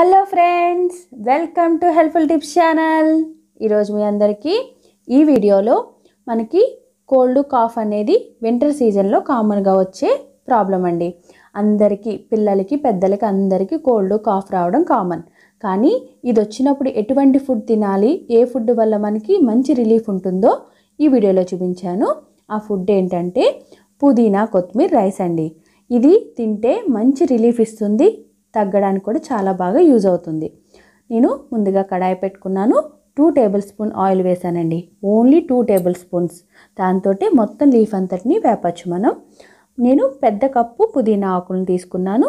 hello friends welcome to helpful tips channel ఈరోజు మీ అందరికీ ఈ వీడియోలో మనకి కోల్డ్ కాఫ్ అనేది వింటర్ సీజన్లో కామన్గా వచ్చే ప్రాబ్లం అండి అందరికీ పిల్లలకి పెద్దలకి అందరికీ కోల్డ్ కాఫ్ రావడం కామన్ కానీ ఇది వచ్చినప్పుడు ఎటువంటి ఫుడ్ తినాలి ఏ ఫుడ్ వల్ల మనకి మంచి రిలీఫ్ ఉంటుందో ఈ వీడియోలో చూపించాను ఆ ఫుడ్ ఏంటంటే పుదీనా కొత్తిమీర రైస్ అండి ఇది తింటే మంచి రిలీఫ్ ఇస్తుంది తగ్గడానికి కూడా చాలా బాగా యూజ్ అవుతుంది నేను ముందుగా కడాయి పెట్టుకున్నాను టూ టేబుల్ స్పూన్ ఆయిల్ వేసానండి ఓన్లీ టూ టేబుల్ స్పూన్స్ దాంతో మొత్తం లీఫ్ అంతటిని వేపచ్చు మనం నేను పెద్ద కప్పు పుదీనా ఆకులను తీసుకున్నాను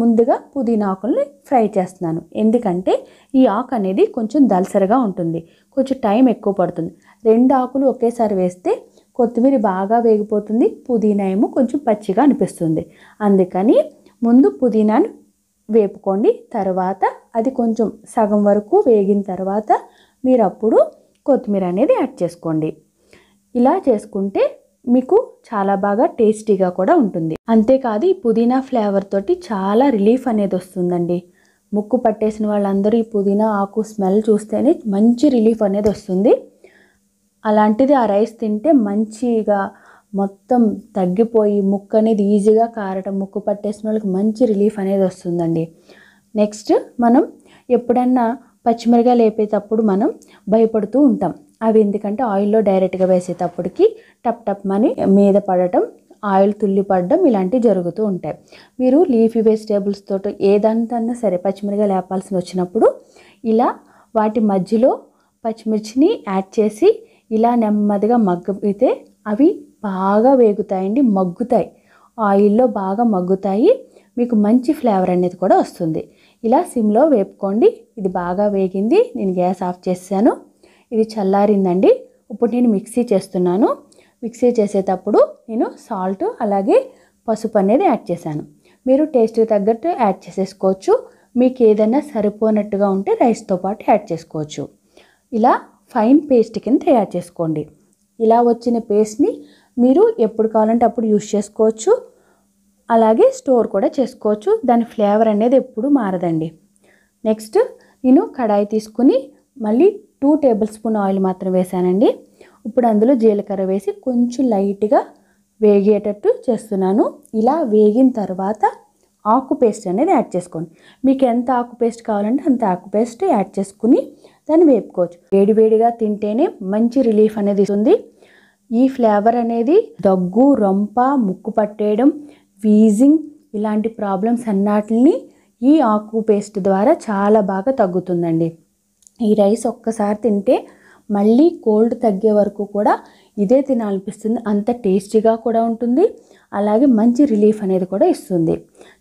ముందుగా పుదీనా ఆకులని ఫ్రై చేస్తున్నాను ఎందుకంటే ఈ ఆకు అనేది కొంచెం దలసరగా ఉంటుంది కొంచెం టైం ఎక్కువ పడుతుంది రెండు ఆకులు ఒకేసారి వేస్తే కొత్తిమీర బాగా వేగిపోతుంది పుదీనా ఏమో కొంచెం పచ్చిగా అనిపిస్తుంది అందుకని ముందు పుదీనాను వేపుకోండి తర్వాత అది కొంచెం సగం వరకు వేగిన తర్వాత మీరు అప్పుడు కొత్తిమీర అనేది యాడ్ చేసుకోండి ఇలా చేసుకుంటే మీకు చాలా బాగా టేస్టీగా కూడా ఉంటుంది అంతేకాదు ఈ పుదీనా ఫ్లేవర్ తోటి చాలా రిలీఫ్ అనేది వస్తుందండి ముక్కు పట్టేసిన వాళ్ళందరూ ఈ పుదీనా ఆకు స్మెల్ చూస్తేనే మంచి రిలీఫ్ అనేది వస్తుంది అలాంటిది ఆ రైస్ తింటే మంచిగా మొత్తం తగ్గిపోయి ముక్కు అనేది ఈజీగా కారటం ముక్కు పట్టేసిన వాళ్ళకి మంచి రిలీఫ్ అనేది వస్తుందండి నెక్స్ట్ మనం ఎప్పుడన్నా పచ్చిమిరకాయలు వేపేటప్పుడు మనం భయపడుతూ ఉంటాం అవి ఎందుకంటే ఆయిల్లో డైరెక్ట్గా వేసేటప్పటికి టప్ టప్ మని మీద పడటం ఆయిల్ తుల్లి పడడం ఇలాంటివి జరుగుతూ ఉంటాయి మీరు లీఫీ వెజిటేబుల్స్ తోట ఏదంతన్నా సరే పచ్చిమిరకాయలు వేపాల్సి వచ్చినప్పుడు ఇలా వాటి మధ్యలో పచ్చిమిర్చిని యాడ్ చేసి ఇలా నెమ్మదిగా మగ్గితే అవి బాగా వేగుతాయండి మగ్గుతాయి ఆయిల్లో బాగా మగ్గుతాయి మీకు మంచి ఫ్లేవర్ అనేది కూడా వస్తుంది ఇలా సిమ్లో వేపుకోండి ఇది బాగా వేగింది నేను గ్యాస్ ఆఫ్ చేశాను ఇది చల్లారిందండి ఇప్పుడు నేను మిక్సీ చేస్తున్నాను మిక్సీ చేసేటప్పుడు నేను సాల్ట్ అలాగే పసుపు అనేది యాడ్ చేశాను మీరు టేస్ట్కి తగ్గట్టు యాడ్ చేసేసుకోవచ్చు మీకు ఏదైనా సరిపోనట్టుగా ఉంటే రైస్తో పాటు యాడ్ చేసుకోవచ్చు ఇలా ఫైన్ పేస్ట్ కింద తయారు చేసుకోండి ఇలా వచ్చిన పేస్ట్ని మీరు ఎప్పుడు కావాలంటే అప్పుడు యూస్ చేసుకోవచ్చు అలాగే స్టోర్ కూడా చేసుకోవచ్చు దాని ఫ్లేవర్ అనేది ఎప్పుడు మారదండి నెక్స్ట్ నేను కడాయి తీసుకుని మళ్ళీ టూ టేబుల్ స్పూన్ ఆయిల్ మాత్రం వేశానండి ఇప్పుడు అందులో జీలకర్ర వేసి కొంచెం లైట్గా వేగేటట్టు చేస్తున్నాను ఇలా వేగిన తర్వాత ఆకు పేస్ట్ అనేది యాడ్ చేసుకోండి మీకు ఎంత ఆకు పేస్ట్ కావాలంటే అంత ఆకు పేస్ట్ యాడ్ చేసుకుని దాన్ని వేపుకోవచ్చు వేడివేడిగా తింటేనే మంచి రిలీఫ్ అనేది ఇస్తుంది ఈ ఫ్లేవర్ అనేది దగ్గు రొంప ముక్కు పట్టేయడం వీజింగ్ ఇలాంటి ప్రాబ్లమ్స్ అన్నాటిని ఈ ఆకు పేస్ట్ ద్వారా చాలా బాగా తగ్గుతుందండి ఈ రైస్ ఒక్కసారి తింటే మళ్ళీ కోల్డ్ తగ్గే వరకు కూడా ఇదే తినాలనిపిస్తుంది అంత టేస్టీగా కూడా ఉంటుంది అలాగే మంచి రిలీఫ్ అనేది కూడా ఇస్తుంది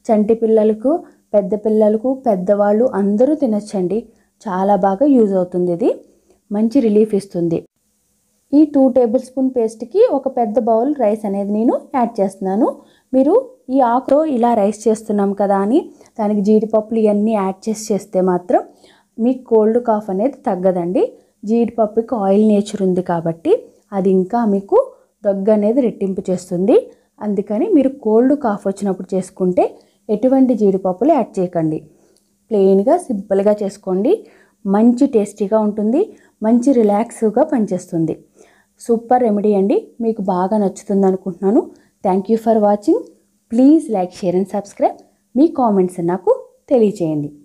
చంటి పిల్లలకు పెద్ద పిల్లలకు పెద్దవాళ్ళు అందరూ తినచ్చండి చాలా బాగా యూజ్ అవుతుంది ఇది మంచి రిలీఫ్ ఇస్తుంది ఈ టూ టేబుల్ స్పూన్ పేస్ట్కి ఒక పెద్ద బౌల్ రైస్ అనేది నేను యాడ్ చేస్తున్నాను మీరు ఈ ఆకుతో ఇలా రైస్ చేస్తున్నాం కదా అని దానికి జీడిపప్పులు ఇవన్నీ యాడ్ చేసి చేస్తే మాత్రం మీకు కోల్డ్ కాఫ్ అనేది తగ్గదండి జీడిపప్పుకి ఆయిల్ నేచర్ ఉంది కాబట్టి అది ఇంకా మీకు దగ్గు అనేది రెట్టింపు చేస్తుంది అందుకని మీరు కోల్డ్ కాఫ్ వచ్చినప్పుడు చేసుకుంటే ఎటువంటి జీడిపప్పులు యాడ్ చేయకండి ప్లెయిన్గా సింపుల్గా చేసుకోండి మంచి టేస్టీగా ఉంటుంది మంచి రిలాక్స్గా పనిచేస్తుంది సూపర్ రెమెడీ అండి మీకు బాగా నచ్చుతుంది అనుకుంటున్నాను thank you for watching please like share and subscribe మీ కామెంట్స్ నాకు తెలియచేయండి